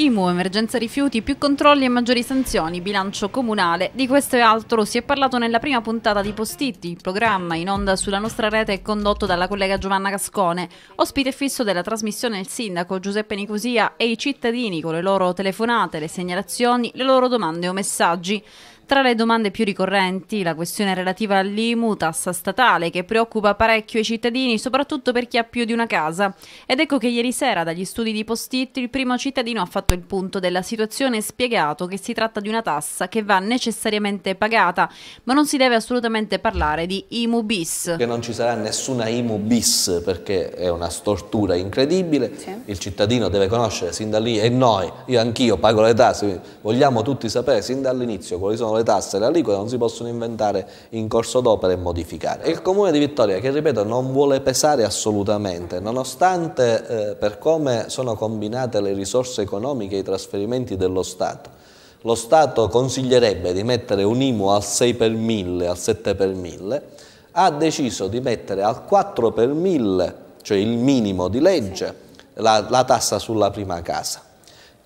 IMU, emergenza rifiuti, più controlli e maggiori sanzioni, bilancio comunale. Di questo e altro si è parlato nella prima puntata di Postitti, programma in onda sulla nostra rete e condotto dalla collega Giovanna Cascone. Ospite fisso della trasmissione il sindaco Giuseppe Nicosia e i cittadini con le loro telefonate, le segnalazioni, le loro domande o messaggi. Tra le domande più ricorrenti la questione relativa all'IMU, tassa statale, che preoccupa parecchio i cittadini, soprattutto per chi ha più di una casa. Ed ecco che ieri sera dagli studi di Post-it, il primo cittadino ha fatto il punto della situazione e spiegato che si tratta di una tassa che va necessariamente pagata, ma non si deve assolutamente parlare di IMU bis. Che non ci sarà nessuna IMU bis perché è una stortura incredibile, sì. il cittadino deve conoscere sin da lì e noi, io anch'io pago le tasse, vogliamo tutti sapere sin dall'inizio quali sono le le tasse, le aliquote non si possono inventare in corso d'opera e modificare. il Comune di Vittoria, che ripeto non vuole pesare assolutamente, nonostante eh, per come sono combinate le risorse economiche e i trasferimenti dello Stato, lo Stato consiglierebbe di mettere un IMU al 6 per 1000, al 7 per 1000, ha deciso di mettere al 4 per 1000, cioè il minimo di legge, la, la tassa sulla prima casa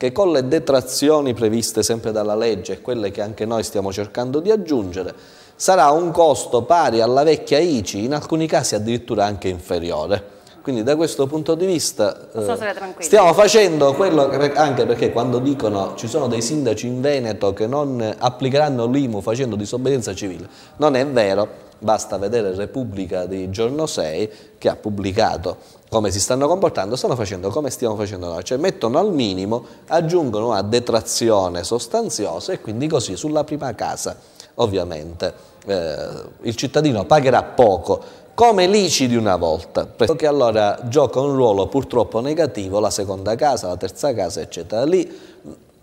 che con le detrazioni previste sempre dalla legge e quelle che anche noi stiamo cercando di aggiungere, sarà un costo pari alla vecchia ICI, in alcuni casi addirittura anche inferiore. Quindi da questo punto di vista so eh, stiamo facendo quello, che, anche perché quando dicono ci sono dei sindaci in Veneto che non applicheranno l'IMU facendo disobbedienza civile, non è vero, basta vedere Repubblica di giorno 6 che ha pubblicato come si stanno comportando, stanno facendo come stiamo facendo noi, cioè mettono al minimo, aggiungono una detrazione sostanziosa e quindi così sulla prima casa ovviamente eh, il cittadino pagherà poco come l'ICI una volta, che allora gioca un ruolo purtroppo negativo la seconda casa, la terza casa, eccetera. Lì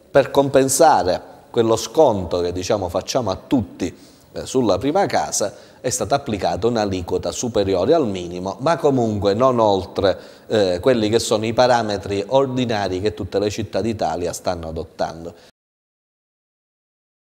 per compensare quello sconto che diciamo facciamo a tutti eh, sulla prima casa è stata applicata un'aliquota superiore al minimo, ma comunque non oltre eh, quelli che sono i parametri ordinari che tutte le città d'Italia stanno adottando.